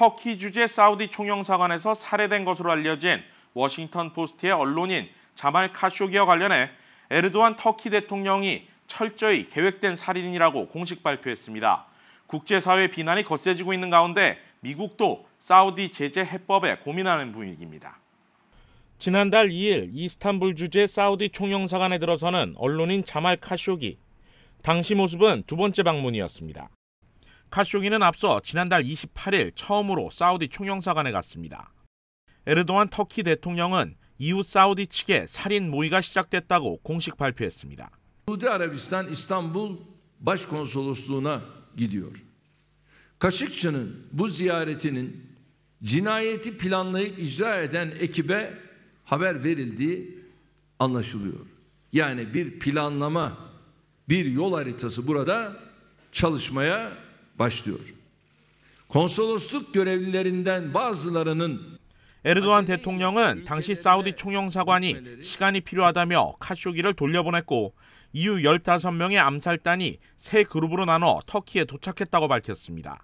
터키 주재 사우디 총영사관에서 살해된 것으로 알려진 워싱턴 포스트의 언론인 자말 카쇼기와 관련해 에르도안 터키 대통령이 철저히 계획된 살인이라고 공식 발표했습니다. 국제사회 비난이 거세지고 있는 가운데 미국도 사우디 제재 해법에 고민하는 분위기입니다. 지난달 2일 이스탄불 주재 사우디 총영사관에 들어서는 언론인 자말 카쇼기. 당시 모습은 두 번째 방문이었습니다. 카쇼기는 앞서 지난달 28일 처음으로 사우디 총영사관에 갔습니다. 에르도안 터키 대통령은 이웃 사우디 측에 살인 모의가 시작됐다고 공식 발표했습니다. 수디 아라비스탄 이스탄불 başkonsolosluğuna gidiyor. Kaşıkçı'nın bu ziyaretinin cinayeti planlayıp icra eden ekibe haber verildiği anlaşılıyor. Yani bir planlama, bir yol haritası burada çalışmaya başlıyor. Konsolosluk görevlilerinden bazılarının 에르도안 대통령은 당시 사우디 총영사관이 시간이 필요하다며 카쇼기를 돌려보냈고 이후 15명의 암살단이 세 그룹으로 나눠 터키에 도착했다고 밝혔습니다.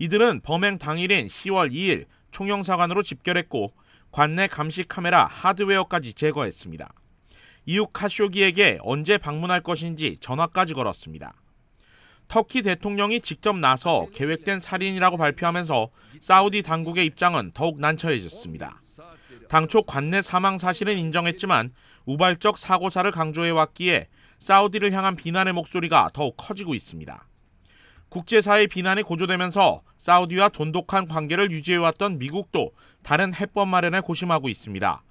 이들은 범행 당일인 10월 2일 총영사관으로 집결했고 관내 감시 카메라 하드웨어까지 제거했습니다. 이후 카쇼기에게 언제 방문할 것인지 전화까지 걸었습니다. 터키 대통령이 직접 나서 계획된 살인이라고 발표하면서 사우디 당국의 입장은 더욱 난처해졌습니다. 당초 관내 사망 사실은 인정했지만 우발적 사고사를 강조해왔기에 사우디를 향한 비난의 목소리가 더욱 커지고 있습니다. 국제사회 의 비난이 고조되면서 사우디와 돈독한 관계를 유지해왔던 미국도 다른 해법 마련에 고심하고 있습니다.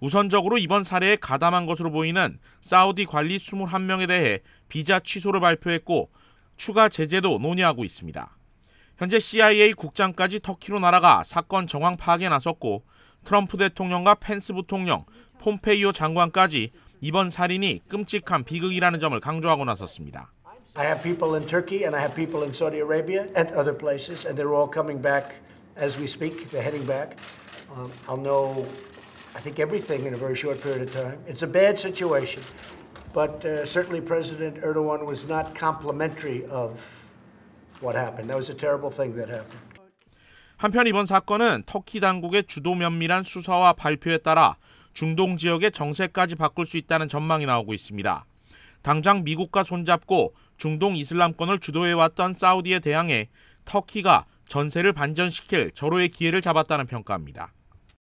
우선적으로 이번 사례에 가담한 것으로 보이는 사우디 관리 21명에 대해 비자 취소를 발표했고 추가 제재도 논의하고 있습니다. 현재 CIA 국장까지 터키로 날아가 사건 정황 파악에 나섰고 트럼프 대통령과 펜스 부통령, 폼페이오 장관까지 이번 살인이 끔찍한 비극이라는 점을 강조하고 나섰습니다. I have people in Turkey and I have people in Saudi Arabia and other places and they're all coming back as we speak. They're heading back. Um, I'll know I think everything in a very short period of time. It's a bad situation. But uh, certainly President Erdogan was not complimentary of what happened. That was a terrible thing that happened. 한편 이번 사건은 터키 당국의 주도 면밀한 수사와 발표에 따라 중동 지역의 정세까지 바꿀 수 있다는 전망이 나오고 있습니다. 당장 미국과 손잡고 중동 이슬람권을 주도해왔던 사우디에 대항해 터키가 전세를 반전시킬 절호의 기회를 잡았다는 평가입니다.